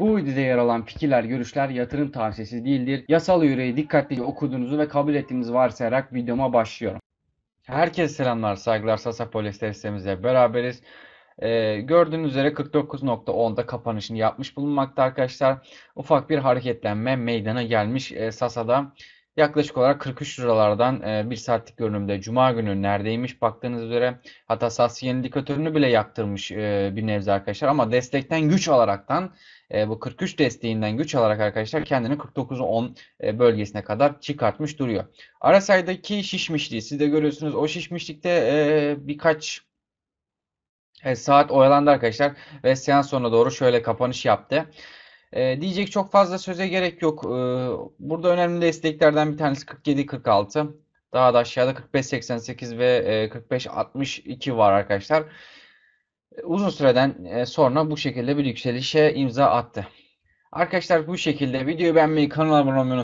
Bu videoda yer alan fikirler, görüşler yatırım tavsiyesi değildir. Yasal yüreği dikkatlice okuduğunuzu ve kabul ettiğinizi varsayarak videoma başlıyorum. Herkese selamlar, saygılar. Sasa Polyester sitemizle beraberiz. Ee, gördüğünüz üzere 49.10'da kapanışını yapmış bulunmakta arkadaşlar. Ufak bir hareketlenme meydana gelmiş ee, Sasa'da. Yaklaşık olarak 43 liralardan e, bir saatlik görünümde Cuma günü neredeymiş baktığınız üzere hatta Sassi indikatörünü bile yaktırmış e, bir nevzi arkadaşlar ama destekten güç alaraktan e, bu 43 desteğinden güç alarak arkadaşlar kendini 49-10 e, bölgesine kadar çıkartmış duruyor. Arasaydaki şişmişliği siz de görüyorsunuz o şişmişlikte e, birkaç e, saat oyalandı arkadaşlar ve seans sonuna doğru şöyle kapanış yaptı. E, diyecek çok fazla söze gerek yok. E, burada önemli desteklerden bir tanesi 47-46. Daha da aşağıda 45-88 ve e, 45-62 var arkadaşlar. Uzun süreden e, sonra bu şekilde bir yükselişe imza attı. Arkadaşlar bu şekilde videoyu beğenmeyi, kanala abone olmayı